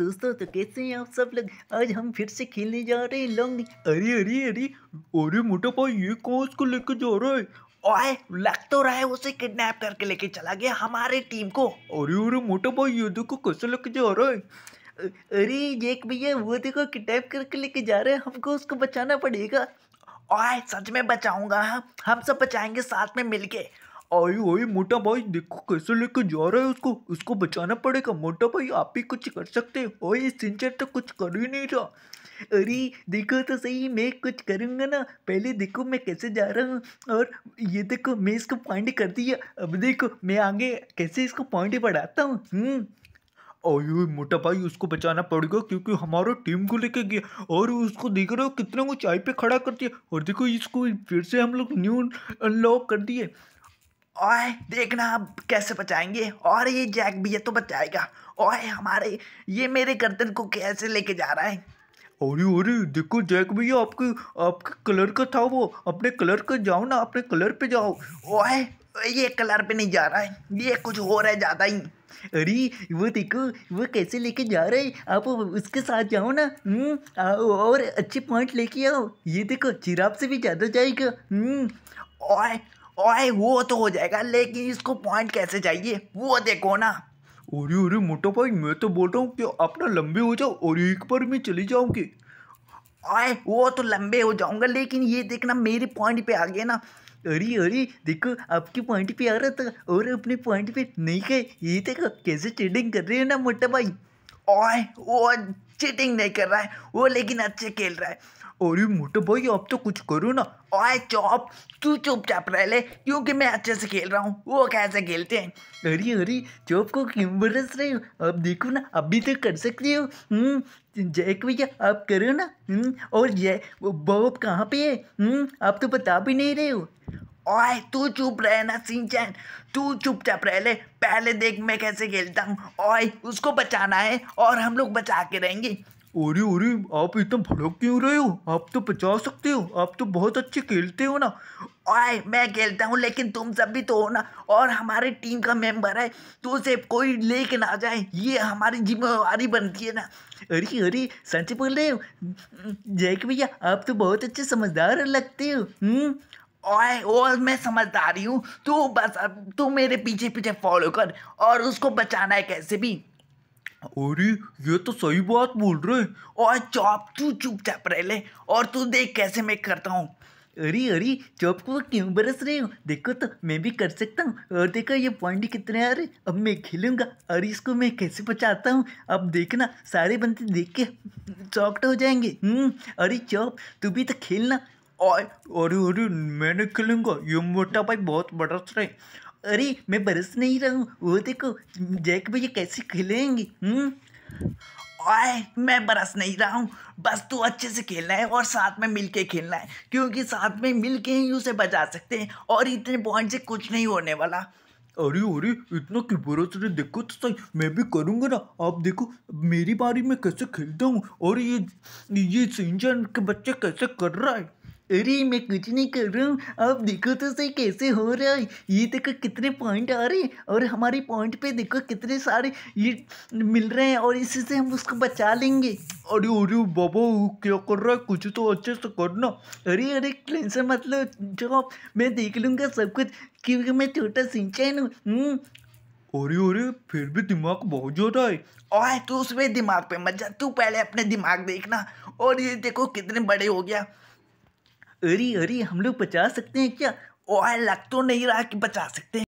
दोस्तों तो कैसे हैं आप सब लोग आज हम फिर से खेलने जा रहे हैं लॉन्ग अरे अरे अरे अरे मोटा भाई ये कौन उसको लेके जा रहा है ओए लग तो रहा है उसे किडनैप करके लेके चला गया हमारे टीम को अरे अरे मोटा भाई ये देखो कैसे लेके जा रहा है अरे जेक भैया वो देखो किडनैप करके लेके जा रहे हैं हमको उसको बचाना पड़ेगा ओए सच में बचाऊंगा हम सब बचाएंगे साथ में मिलके आई ओए मोटा भाई देखो कैसे लेके जा रहा है उसको उसको बचाना पड़ेगा मोटा भाई आप ही कुछ कर सकते हो सिंचर तो कुछ कर ही नहीं रहा अरे देखो तो सही मैं कुछ करूँगा ना पहले देखो मैं कैसे जा रहा हूँ और ये देखो मैं इसको पॉइंट कर दिया अब देखो मैं आगे कैसे इसको पॉइंट बढ़ाता हूँ अयो हम्म। मोटा भाई उसको बचाना पड़ेगा क्योंकि हमारा टीम को लेके गया और उसको देख रहे हो कितने को चाय पे खड़ा कर दिया और देखो इसको फिर से हम लोग न्यू अनलॉक कर दिए ओए देखना अब कैसे बचाएंगे और ये जैक भी है तो बचाएगा ओए हमारे ये मेरे गर्दन को कैसे लेके जा रहा है अरे अरे देखो जैक भैया आपके आपके कलर का था वो अपने कलर का जाओ ना अपने कलर पे जाओ ओए ये कलर पे नहीं जा रहा है ये कुछ हो रहा है ज़्यादा ही अरे वो देखो वो कैसे लेके जा रहे है आप उसके साथ जाओ ना हम्म, और अच्छे पॉइंट लेके आओ ये देखो चिराब से भी ज़्यादा जाएगा हम्म। ओए ओए वो तो हो जाएगा लेकिन इसको पॉइंट कैसे चाहिए वो देखो ना अरे अरे मोटा भाई मैं तो बोल रहा हूँ कि अपना लंबे हो जाओ और एक बार मैं चली जाऊँगी आए वो तो लंबे हो जाऊंगा लेकिन ये देखना मेरे पॉइंट पे आ गया ना अरे अरे देखो आपके पॉइंट पे आ रहा था और अपने पॉइंट पे नहीं गए ये देखो कैसे चीटिंग कर रहे हो ना मोटा भाई ओए वो चीटिंग नहीं कर रहा है वो लेकिन अच्छे खेल रहा है अरे मोटो भाई आप तो कुछ करो ना ओए चौप तू चुपचाप रह ले क्योंकि मैं अच्छे से खेल रहा हूँ वो कैसे खेलते हैं अरे अरे चौप को क्यों बरस रहे हो अब देखो ना अभी तो कर सकते हो हम्म, जैक भैया आप करो ना हम्म, और ये बॉब कहाँ पे है हम्म, आप तो बता भी नहीं रहे हो ओए तू चुप रहना सिंचन तू चुपचाप रह ले पहले देख मैं कैसे खेलता हूँ ओए उसको बचाना है और हम लोग बचा के रहेंगे अरे अरे आप इतना भड़क क्यों रहे हो आप तो बचा सकते हो आप तो बहुत अच्छे खेलते हो ना आए मैं खेलता हूँ लेकिन तुम सब भी तो हो ना और हमारे टीम का मेंबर है तो उसे कोई ले कर ना जाए ये हमारी जिम्मेवारी बनती है ना अरे अरे सच बोल रहे हो जैक भैया आप तो बहुत अच्छे समझदार लगते हो हम्म? ओए और, और मैं समझदारी हूँ तू बस अब तू मेरे पीछे पीछे फॉलो कर और उसको बचाना है कैसे भी अरे ये तो सही बात बोल रहे और चॉप तू चुपचाप रह ले और तू देख कैसे मैं करता हूँ अरे अरे चॉप को क्यों बरस रहे हो देखो तो मैं भी कर सकता हूँ और देखो ये पॉइंट कितने आ रहे अब मैं खेलूँगा अरे इसको मैं कैसे बचाता हूँ अब देखना सारे बंदे देख के चौकट हो जाएंगे हम्म, अरे चौप तू भी तो खेलना और अरे अरे मैंने खेलूँगा ये मोटा भाई बहुत बरस रहे अरे मैं बरस नहीं रहा हूँ वो देखो जैक भैया कैसे खिलेंगे आए हम्म? मैं बरस नहीं रहा हूँ बस तू अच्छे से खेलना है और साथ में मिलके खेलना है क्योंकि साथ में मिलके ही उसे बचा सकते हैं और इतने पॉइंट से कुछ नहीं होने वाला अरे अरे इतना किबरा से देखो तो सही मैं भी करूँगा ना आप देखो मेरी बारी में कैसे खेलता हूँ और ये ये सिंजन के बच्चे कैसे कर रहा है अरे मैं कुछ नहीं कर रहा हूँ आप देखो तो सही कैसे हो रहा है ये देखो कितने पॉइंट आ रहे हैं और हमारे पॉइंट पे देखो कितने सारे ये मिल रहे हैं और इसी से हम उसको बचा लेंगे अरे अरे बाबा क्या कर रहा है कुछ तो अच्छे से करना अरे अरे टेंशन मतलब जो मैं देख लूँगा सब कुछ क्योंकि मैं छोटा सिंचैन हूँ हम्म। अरे अरे फिर भी दिमाग बहुत ज़्यादा है आए तो उसमें दिमाग पे मत जा तू पहले अपने दिमाग देखना और ये देखो कितने बड़े हो गया अरे अरे हम लोग बचा सकते हैं क्या ओह लग तो नहीं रहा कि बचा सकते हैं